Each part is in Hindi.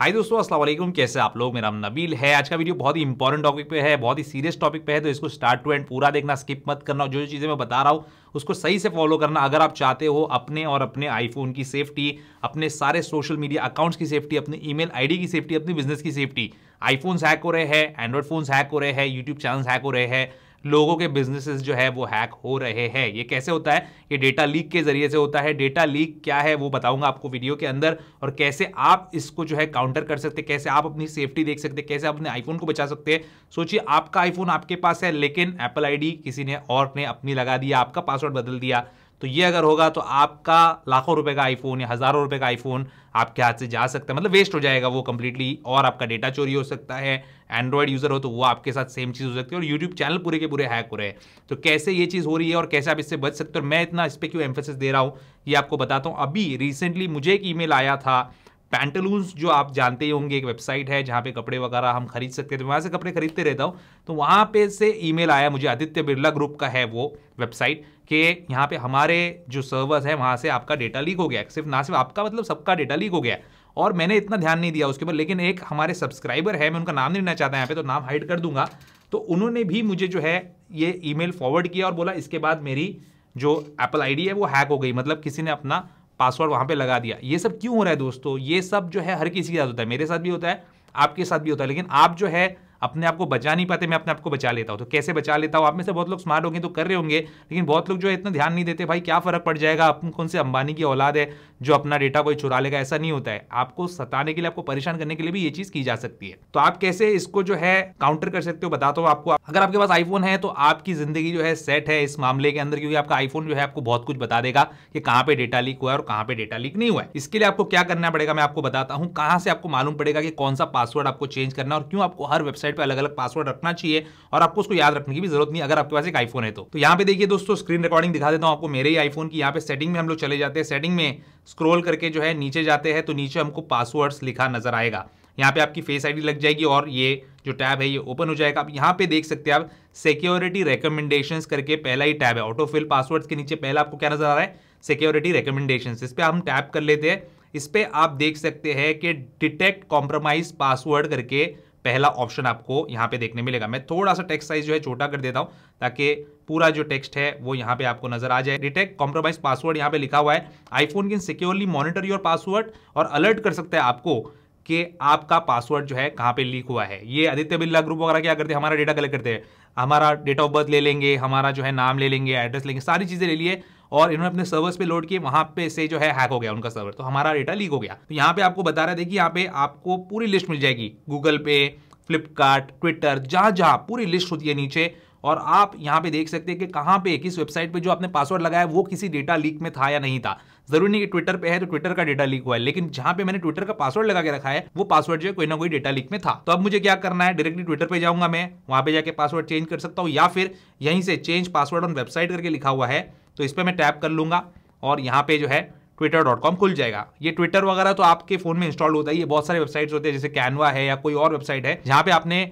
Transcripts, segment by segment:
हाय दोस्तों अस्सलाम वालेकुम कैसे आप लोग मेरा नाम नबील है आज का वीडियो बहुत ही इंपॉर्टेंट टॉपिक पे है बहुत ही सीरियस टॉपिक पे है तो इसको स्टार्ट टू एंड पूरा देखना स्किप मत करना जो जो चीज़ें मैं बता रहा हूँ उसको सही से फॉलो करना अगर आप चाहते हो अपने और अपने आईफोन की सेफ्टी अपने सारे सोशल मीडिया अकाउंट्स की सेफ्टी अपने ई मेल की सेफ्टी अपने बिजनेस की सेफ्टी आईफोन्स हैक हो रहे हैं एंड्रॉइड फोन्स हैक हो रहे हैं यूट्यूब चैनल हैक हो रहे हैं लोगों के बिजनेसेस जो है वो हैक हो रहे हैं ये कैसे होता है ये डेटा लीक के जरिए से होता है डेटा लीक क्या है वो बताऊंगा आपको वीडियो के अंदर और कैसे आप इसको जो है काउंटर कर सकते कैसे आप अपनी सेफ्टी देख सकते कैसे अपने आईफोन को बचा सकते हैं सोचिए आपका आईफोन आपके पास है लेकिन एप्पल आई किसी ने और ने अपनी लगा दिया आपका पासवर्ड बदल दिया तो ये अगर होगा तो आपका लाखों रुपए का आईफोन या हज़ारों रुपए का आईफोन आपके हाथ से जा सकता है मतलब वेस्ट हो जाएगा वो कंप्लीटली और आपका डेटा चोरी हो सकता है एंड्रॉयड यूज़र हो तो वो आपके साथ सेम चीज़ हो सकती है और यूट्यूब चैनल पूरे के पूरे हैक हो रहे हैं तो कैसे ये चीज़ हो रही है और कैसे आप इससे बच सकते हो मैं इतना इस पर क्यों एम्फोसिस दे रहा हूँ ये आपको बताता हूँ अभी रिसेंटली मुझे एक ई आया था पैंटलूस जो आप जानते ही होंगे एक वेबसाइट है जहाँ पे कपड़े वगैरह हम खरीद सकते थे वहाँ से कपड़े खरीदते रहता हूँ तो वहाँ पे से ईमेल आया मुझे आदित्य बिरला ग्रुप का है वो वेबसाइट कि यहाँ पे हमारे जो सर्वर्स है वहाँ से आपका डेटा लीक हो गया सिर्फ ना सिर्फ आपका मतलब सबका डेटा लीक हो गया और मैंने इतना ध्यान नहीं दिया उसके ऊपर लेकिन एक हमारे सब्सक्राइबर है मैं उनका नाम नहीं लेना चाहता यहाँ पे तो नाम हाइड कर दूंगा तो उन्होंने भी मुझे जो है ये ईमेल फॉरवर्ड किया और बोला इसके बाद मेरी जो एप्पल आईडी है वो हैक हो गई मतलब किसी ने अपना पासवर्ड वहाँ पे लगा दिया ये सब क्यों हो रहा है दोस्तों ये सब जो है हर किसी के साथ होता है मेरे साथ भी होता है आपके साथ भी होता है लेकिन आप जो है अपने आप को बचा नहीं पाते मैं अपने आप को बचा लेता हूँ तो कैसे बचा लेता हूँ आप में से बहुत लोग स्मार्ट होंगे तो कर रहे होंगे लेकिन बहुत लोग जो है इतना ध्यान नहीं देते भाई क्या फर्क पड़ जाएगा आप कौन से अंबानी की औलाद है जो अपना डेटा कोई चुरा लेगा ऐसा नहीं होता है आपको सताने के लिए आपको परेशान करने के लिए भी ये चीज की जा सकती है तो आप कैसे इसको जो है काउंटर कर सकते हो बताता हूँ आपको अगर आपके पास आईफोन है तो आपकी जिंदगी जो है सेट है इस मामले के अंदर क्योंकि आपका आईफोन जो है आपको बहुत कुछ बता देगा कि कहाँ पे डेटा लीक हुआ है और कहाँ पे डेटा लीक नहीं हुआ है इसके लिए आपको क्या करना पड़ेगा मैं आपको बताता हूँ कहाँ से आपको मालूम पड़ेगा कि कौन सा पासवर्ड आपको चेंज करना और क्यों आपको हर वेबसाइट वेबसाइट पर अलग अलग पासवर्ड रखना चाहिए और आपको उसको याद रखने की भी जरूरत नहीं अगर आपके पास एक आईफोन है तो, तो यहाँ पे देखिए दोस्तों स्क्रीन रिकॉर्डिंग दिखा देता हूँ आपको मेरे ही आईफोन की यहाँ पे सेटिंग में हम लोग चले जाते हैं सेटिंग में स्क्रोल करके जो है नीचे जाते हैं तो नीचे हमको पासवर्ड्स लिखा नजर आएगा यहाँ पे आपकी फेस आईडी लग जाएगी और ये जो टैब है ये ओपन हो जाएगा आप यहाँ पे देख सकते हैं आप सिक्योरिटी रिकमेंडेशन करके पहला ही टैब है ऑटोफिल पासवर्ड्स के नीचे पहला आपको क्या नजर आ रहा है सिक्योरिटी रिकमेंडेशन इस पर हम टैप कर लेते हैं इस पर आप देख सकते हैं कि डिटेक्ट कॉम्प्रोमाइज पासवर्ड करके पहला ऑप्शन आपको यहाँ पे देखने मिलेगा मैं थोड़ा सा टेक्स्ट साइज जो है छोटा कर देता हूँ ताकि पूरा जो टेक्स्ट है वो यहाँ पे आपको नजर आ जाए डिटेक्ट कॉम्प्रोमाइज पासवर्ड यहाँ पे लिखा हुआ है iPhone can securely monitor your password और अलर्ट कर सकता है आपको कि आपका पासवर्ड जो है कहाँ पे लीक हुआ है ये आदित्य बिरला ग्रुप वगैरह क्या करते हैं हमारा डेटा कलेक्ट करते हैं हमारा डेट ऑफ बर्थ ले लेंगे हमारा जो है नाम ले लेंगे एड्रेस लेंगे सारी चीज़ें ले लिए और इन्होंने अपने सर्वर्स पे लोड किए वहां पे से जो है हैक हो गया उनका सर्वर तो हमारा डेटा लीक हो गया तो यहाँ पे आपको बता रहे थे कि यहाँ पे आपको पूरी लिस्ट मिल जाएगी गूगल पे फ्लिपकार्ट ट्विटर जहां जहां पूरी लिस्ट होती है नीचे और आप यहाँ पे देख सकते हैं कि कहाँ पे किस वेबसाइट पे जो आपने पासवर्ड लगाया वो किसी डेटा लीक में था या नहीं था जरूरी नहीं कि ट्विटर पे है तो ट्विटर का डेटा लीक हुआ है लेकिन जहां पे मैंने ट्विटर का पासवर्ड लगा के रखा है वो पासवर्ड जो है कोई ना कोई डेटा लीक में था तो अब मुझे क्या करना है डायरेक्टली ट्विटर पे जाऊंगा मैं वहां पे जाके पासवर्ड चेंज कर सकता हूँ या फिर यहीं से चेंज पासवर्ड ऑन वेबसाइट करके लिखा हुआ है तो इस पर मैं टैप कर लूँगा और यहाँ पे जो है ट्विटर डॉट कॉम खुल जाएगा ये ट्विटर वगैरह तो आपके फोन में इंस्टॉल होता है ये बहुत सारे वेबसाइट्स होते हैं जैसे कैनवा है या कोई और वेबसाइट है जहाँ पे आपने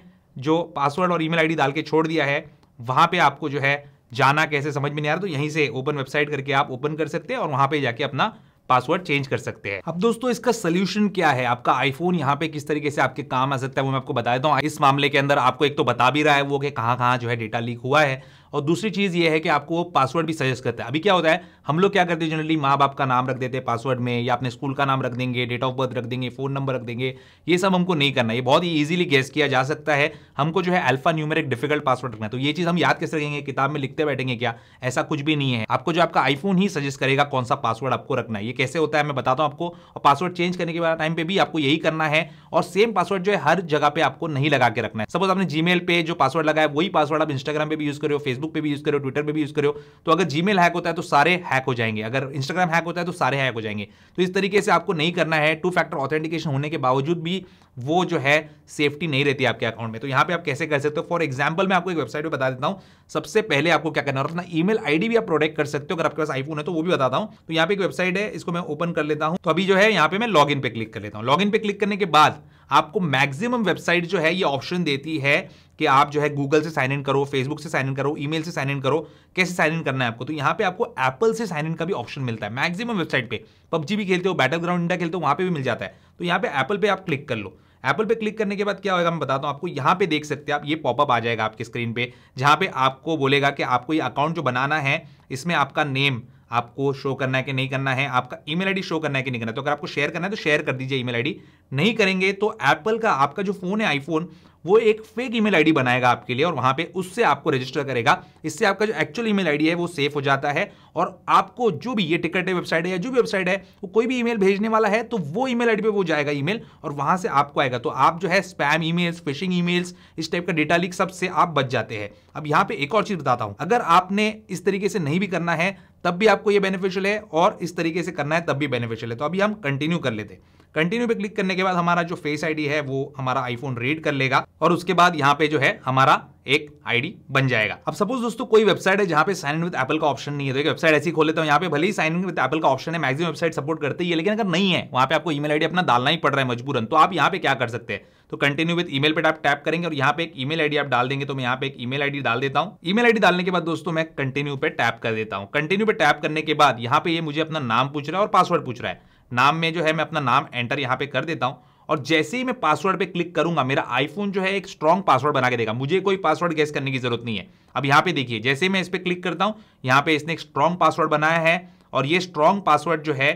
जो पासवर्ड और ईमेल आईडी डाल के छोड़ दिया है वहाँ पे आपको जो है जाना कैसे समझ में नहीं आ रहा तो यहीं से ओपन वेबसाइट करके आप ओपन कर सकते हैं और वहाँ पे जाके अपना पासवर्ड चेंज कर सकते हैं अब दोस्तों इसका सोल्यूशन क्या है आपका आईफोन यहाँ पे किस तरीके से आपके काम आ सकता है वो मैं आपको बता देता हूँ इस मामले के अंदर आपको एक तो बता भी रहा है वो कि कहाँ कहाँ जो है डेटा लीक हुआ है और दूसरी चीज़ ये है कि आपको वो पासवर्ड भी सजेस्ट करता है अभी क्या होता है हम लोग क्या करते हैं जनरली माँ बाप का नाम रख देते हैं पासवर्ड में या अपने स्कूल का नाम रख देंगे डेट ऑफ बर्थ रख देंगे फ़ोन नंबर रख देंगे ये सब हमको नहीं करना ये बहुत ही ईजिली गेस किया जा सकता है हमको जो है अल्फा न्यूमेरिक डिफिकल्ट पासवर्ड रखना है तो ये चीज़ हम याद कैसे रखेंगे किताब में लिखते बैठेंगे क्या ऐसा कुछ भी नहीं है आपको जो आपका आईफोन ही सजेस्ट करेगा कौन सा पासवर्ड आपको रखना है ये कैसे होता है मैं बताता हूँ आपको और पासवर्ड चेंज करने के बाद टाइम पे भी आपको यही करना है और सेम पासवर्ड जो है हर जगह पे आपको नहीं लगा के रखना है सपोज आपने जीमेल पे जो पासवर्ड लगाया वही पासवर्ड आप इंस्टाग्राम पे भी यूज करो फेसबुक फेसबुक पे भी यूज़ करो ट्विटर पे भी यूज़ करो तो अगर जीमेल हैक होता है तो सारे हैक हो जाएंगे अगर इंस्टाग्राम हैक होता है तो सारे हैक हो जाएंगे तो इस तरीके से आपको नहीं करना है टू फैक्टर ऑथेंटिकेशन होने के बावजूद भी वो जो है सेफ्टी नहीं रहती आपके अकाउंट में तो यहाँ पे आप कैसे कर सकते हो फॉर एग्जाम्पल मैं आपको एक वेबसाइट पे बता देता हूँ सबसे पहले आपको क्या करना है अपना ईमेल आईडी भी आप प्रोडक्ट कर सकते हो अगर आपके पास आईफोन है तो वो भी बताता हूँ तो यहाँ पे एक वेबसाइट है इसको मैं ओपन कर लेता हूँ तो अभी जो है यहाँ पे मैं लॉग पे क्लिक कर लेता हूँ लॉग पे क्लिक करने के बाद आपको मैक्सिमम वेबसाइट जो है ये ऑप्शन देती है कि आप जो है गूगल से साइन इन करो फेसबुक से साइन इन करो ईमेल से साइन इन करो कैसे साइन इन करना है आपको तो यहाँ पे आपको एप्पल से साइन इन का भी ऑप्शन मिलता है मैक्सिमम वेबसाइट पे पबजी भी खेलते हो बैटल ग्राउंड इंडिया खेलते हो वहाँ पे भी मिल जाता है तो यहाँ पे एप्पल पे आप क्लिक कर लो एप्पल पे क्लिक करने के बाद क्या होगा मैं बताता हूँ आपको यहाँ पे देख सकते हैं आप ये पॉपअप आ जाएगा आपके स्क्रीन पे जहाँ पे आपको बोलेगा कि आपको ये अकाउंट जो बनाना है इसमें आपका नेम आपको शो करना है कि नहीं करना है आपका ईमेल आईडी शो करना है कि नहीं करना है तो अगर आपको शेयर करना है तो शेयर कर दीजिए ईमेल आईडी नहीं करेंगे तो एप्पल का आपका जो फ़ोन है आईफोन वो एक फेक ईमेल आईडी बनाएगा आपके लिए और वहां पे उससे आपको रजिस्टर करेगा इससे आपका जो एक्चुअल ईमेल आईडी है वो सेफ हो जाता है और आपको जो भी ये टिकट है वेबसाइट है या जो भी वेबसाइट है वो कोई भी ईमेल भेजने वाला है तो वो ईमेल आईडी पे वो जाएगा ईमेल और वहां से आपको आएगा तो आप जो है स्पैम ईमेल्स फिशिंग ईमेल्स इस टाइप का डेटा लीक सबसे आप बच जाते हैं अब यहां पे एक और चीज बताता हूं अगर आपने इस तरीके से नहीं भी करना है तब भी आपको ये बेनिफिशियल है और इस तरीके से करना है तब भी बेनिफिशियल है तो अभी हम कंटिन्यू कर लेते हैं कंटिन्यू पे क्लिक करने के बाद हमारा जो फेस आईडी है वो हमारा आईफोन रीड कर लेगा और उसके बाद यहाँ पे जो है हमारा एक आईडी बन जाएगा अब सपोज दोस्तों कोई वेबसाइट है जहां पे साइन इन विद एप्पल का ऑप्शन नहीं है तो एक वेबसाइट ऐसी खोल लेता हूं यहाँ पे भले ही साइन इन विद एप्पल का ऑप्शन है मैक्सिमम वेबसाइट सपोर्ट करती है लेकिन अगर नहीं है वहां पे आपको ईमेल आईडी अपना डालना ही पड़ रहा है मजबूरन तो आप यहाँ पे क्या कर सकते हैं तो कंटिन्यू विद ईमेल पर आप टैप करेंगे और यहाँ पे एक ईमेल आईडी आप डाल देंगे तो मैं यहाँ पे एक ईमेल आईडी डाल देता हूँ ईमेल आईडी डालने के बाद दोस्तों मैं कंटिन्यू पे टैप कर देता हूँ कंटिन्यू पे टैप करने के बाद यहाँ पे ये मुझे अपना नाम पूछ रहा है और पासवर्ड पूछ रहा है नाम में जो है मैं अपना नाम एंटर यहाँ पे कर देता हूँ और जैसे ही मैं पासवर्ड पे क्लिक करूंगा मेरा आईफोन जो है एक स्ट्रॉन्ग पासवर्ड बना के देगा मुझे कोई पासवर्ड गैस करने की जरूरत नहीं है अब यहाँ पे देखिए जैसे मैं इस पर क्लिक करता हूँ यहाँ पे इसने एक स्ट्रॉन्ग पासवर्ड बनाया है और ये स्ट्रॉन्ग पासवर्ड जो है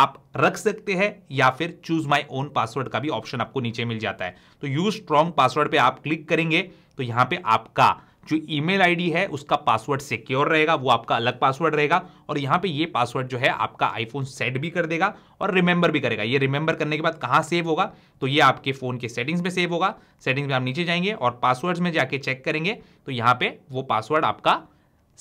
आप रख सकते हैं या फिर चूज माई ओन पासवर्ड का भी ऑप्शन आपको नीचे मिल जाता है तो यूज स्ट्रॉन्ग पासवर्ड पर आप क्लिक करेंगे तो यहाँ पर आपका जो ईमेल आईडी है उसका पासवर्ड सिक्योर रहेगा वो आपका अलग पासवर्ड रहेगा और यहाँ पे ये पासवर्ड जो है आपका आईफोन सेट भी कर देगा और रिमेंबर भी करेगा ये रिमेंबर करने के बाद कहाँ सेव होगा तो ये आपके फ़ोन के सेटिंग्स में सेव होगा सेटिंग्स में आप नीचे जाएंगे और पासवर्ड्स में जाके चेक करेंगे तो यहाँ पर वो पासवर्ड आपका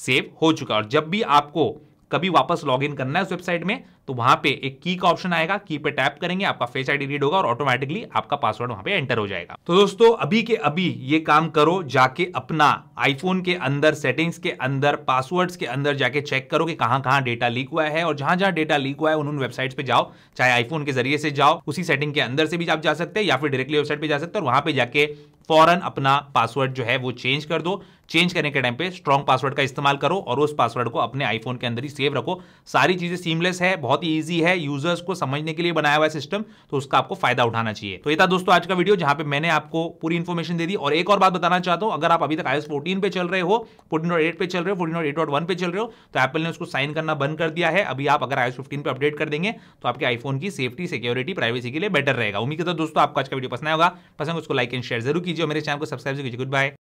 सेव हो चुका है और जब भी आपको कभी वापस लॉग इन करना है उस वेबसाइट में तो वहां पे एक की का ऑप्शन आएगा की पे टैप करेंगे आपका फेस आईडी रीड होगा और ऑटोमेटिकली आपका पासवर्ड वहां पे एंटर हो जाएगा तो दोस्तों अभी के अभी ये काम करो जाके अपना आईफोन के अंदर सेटिंग्स के अंदर पासवर्ड्स के अंदर जाके चेक करो कि कहां कहां डेटा लीक हुआ है और जहां जहां डेटा लीक हुआ है उन वेबसाइट्स पे जाओ चाहे आईफोन के जरिए से जाओ उसी सेटिंग के अंदर से भी आप जा सकते हैं या फिर डायरेक्टली वेबसाइट पे जा सकते हैं और वहां पे जाके फौरन अपना पासवर्ड जो है वो चेंज कर दो चेंज करने के टाइम पे स्ट्रॉन्ग पासवर्ड का इस्तेमाल करो और उस पासवर्ड को अपने आईफोन के अंदर ही सेव रखो सारी चीजें सीमलेस है बहुत बहुत ही ईजी है यूजर्स को समझने के लिए बनाया हुआ सिस्टम तो उसका आपको फायदा उठाना चाहिए तो ये था दोस्तों आज का वीडियो जहां पे मैंने आपको पूरी इन्फॉर्मेशन दे दी और एक और बात बताना चाहता हूं अगर आप अभी तक आई फोर्टीन पे चल रहे हो फोर्टीन एट पे चल रहे हो फोर्टीन पे चल रहे हो तो एप्पल ने उसको साइन करना बंद कर दिया है अभी आप अगर आई फिफ्टीन पे अपडेट कर देंगे तो आपके आईफोन की सेफ्टी सिक्योरिटी प्राइवेसी के लिए बेटर रहेगा उम्मीद करता दोस्तों आपको आज का वीडियो पसंद आएगा पसंद उसको लाइक एंड शेयर जरूर कीजिए मेरे चैनल को सब्सक्राइब कीजिए गुड बाय